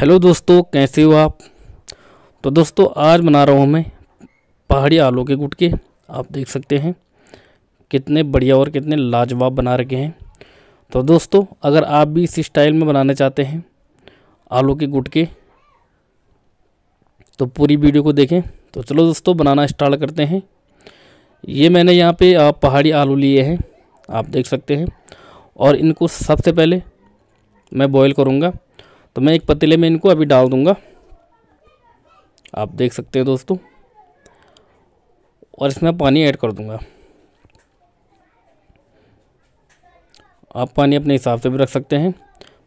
hello दोस्तों कैसे हो आप तो दोस्तों आज बना रहा हूँ मैं पहाड़ी आलू के गुटके आप देख सकते हैं कितने बढ़िया और कितने लाजवाब बना रखे हैं तो दोस्तों अगर आप भी इसी स्टाइल में बनाना चाहते हैं आलू के गुटके तो पूरी वीडियो को देखें तो चलो दोस्तों बनाना स्टार्ट करते हैं ये मैंने यहाँ पे पहाड़ी आलू लिए हैं आप देख सकते हैं और इनको सबसे पहले मैं बॉयल करूँगा तो मैं एक पतीले में इनको अभी डाल दूँगा आप देख सकते हैं दोस्तों और इसमें पानी ऐड कर दूँगा आप पानी अपने हिसाब से भी रख सकते हैं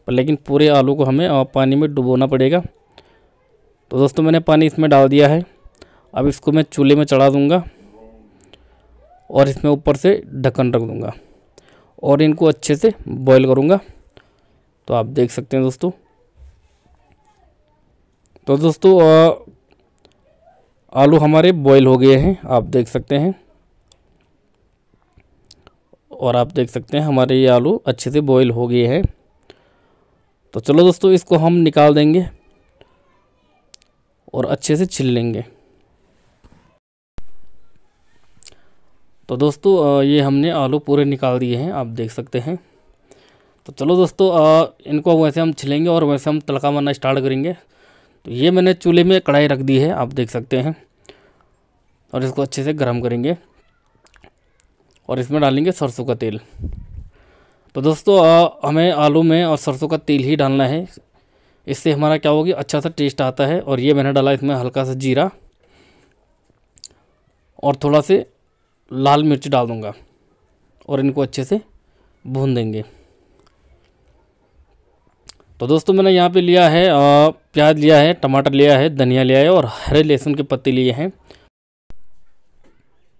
पर लेकिन पूरे आलू को हमें आप पानी में डुबोना पड़ेगा तो दोस्तों मैंने पानी इसमें डाल दिया है अब इसको मैं चूल्हे में चढ़ा दूँगा और इसमें ऊपर से ढक्कन रख दूँगा और इनको अच्छे से बॉईल करूँगा तो आप देख सकते हैं दोस्तों तो दोस्तों आलू हमारे बॉईल हो गए हैं आप देख सकते हैं और आप देख सकते हैं हमारे ये आलू अच्छे से बॉईल हो गए हैं तो चलो दोस्तों इसको हम निकाल देंगे और अच्छे से छिल लेंगे तो दोस्तों ये हमने आलू पूरे निकाल दिए हैं आप देख सकते हैं तो चलो दोस्तों इनको वैसे हम छिलेंगे और वैसे हम तड़का मारना स्टार्ट करेंगे तो ये मैंने चूल्हे में कढ़ाई रख दी है आप देख सकते हैं और इसको अच्छे से गर्म करेंगे और इसमें डालेंगे सरसों का तेल तो दोस्तों आ, हमें आलू में और सरसों का तेल ही डालना है इससे हमारा क्या होगी अच्छा सा टेस्ट आता है और ये मैंने डाला इसमें हल्का सा जीरा और थोड़ा से लाल मिर्च डाल दूँगा और इनको अच्छे से भून देंगे तो दोस्तों मैंने यहाँ पे लिया है प्याज लिया है टमाटर लिया है धनिया लिया है और हरे लहसुन के पत्ते लिए हैं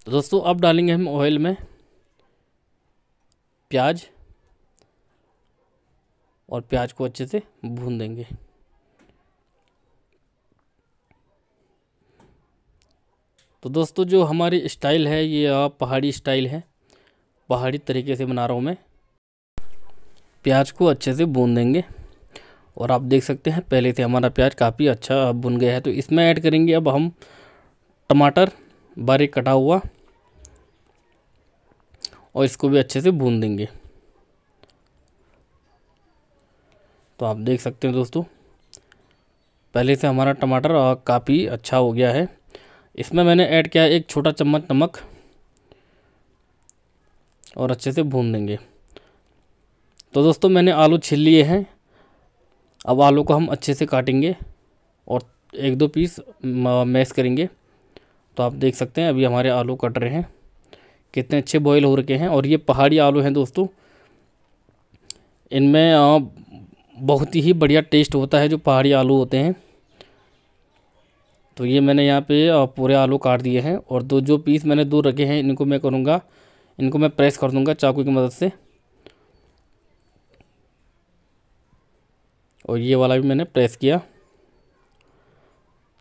तो दोस्तों अब डालेंगे हम ऑयल में प्याज और प्याज को अच्छे से भून देंगे तो दोस्तों जो हमारी स्टाइल है ये पहाड़ी स्टाइल है पहाड़ी तरीके से बना रहा हूँ मैं प्याज को अच्छे से भून देंगे और आप देख सकते हैं पहले से हमारा प्याज काफ़ी अच्छा भुन गया है तो इसमें ऐड करेंगे अब हम टमाटर बारीक कटा हुआ और इसको भी अच्छे से भून देंगे तो आप देख सकते हैं दोस्तों पहले से हमारा टमाटर काफ़ी अच्छा हो गया है इसमें मैंने ऐड किया एक छोटा चम्मच नमक और अच्छे से भून देंगे तो दोस्तों मैंने आलू छील लिए हैं अब आलू को हम अच्छे से काटेंगे और एक दो पीस मैश करेंगे तो आप देख सकते हैं अभी हमारे आलू कट रहे हैं कितने अच्छे बॉयल हो रखे हैं और ये पहाड़ी आलू हैं दोस्तों इनमें बहुत ही बढ़िया टेस्ट होता है जो पहाड़ी आलू होते हैं तो ये मैंने यहाँ पे पूरे आलू काट दिए हैं और दो जो पीस मैंने दो रखे हैं इनको मैं करूँगा इनको मैं प्रेस कर दूँगा चाकू की मदद से और ये वाला भी मैंने प्रेस किया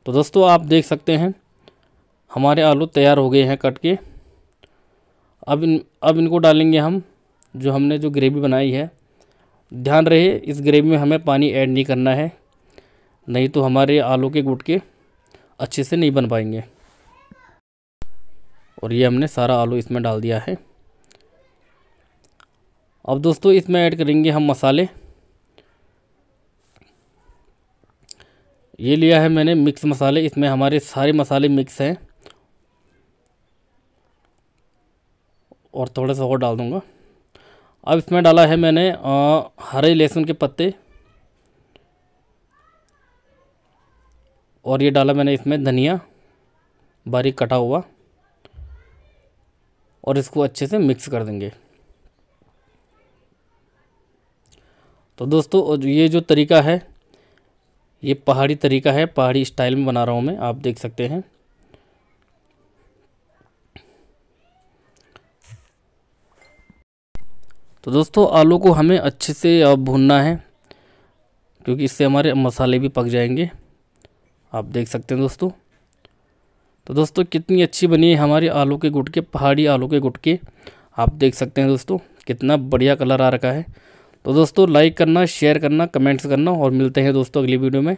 तो दोस्तों आप देख सकते हैं हमारे आलू तैयार हो गए हैं कट के अब इन अब इनको डालेंगे हम जो हमने जो ग्रेवी बनाई है ध्यान रहे इस ग्रेवी में हमें पानी ऐड नहीं करना है नहीं तो हमारे आलू के गुटके अच्छे से नहीं बन पाएंगे और ये हमने सारा आलू इसमें डाल दिया है अब दोस्तों इसमें ऐड करेंगे हम मसाले ये लिया है मैंने मिक्स मसाले इसमें हमारे सारे मसाले मिक्स हैं और थोड़ा सा और डाल दूँगा अब इसमें डाला है मैंने आ, हरे लहसुन के पत्ते और ये डाला मैंने इसमें धनिया बारीक कटा हुआ और इसको अच्छे से मिक्स कर देंगे तो दोस्तों ये जो तरीका है ये पहाड़ी तरीका है पहाड़ी स्टाइल में बना रहा हूँ मैं आप देख सकते हैं तो दोस्तों आलू को हमें अच्छे से भूनना है क्योंकि इससे हमारे मसाले भी पक जाएंगे आप देख सकते हैं दोस्तों तो दोस्तों कितनी अच्छी बनी है हमारे आलू के गुटके पहाड़ी आलू के गुटके आप देख सकते हैं दोस्तों कितना बढ़िया कलर आ रखा है तो दोस्तों लाइक करना शेयर करना कमेंट्स करना और मिलते हैं दोस्तों अगली वीडियो में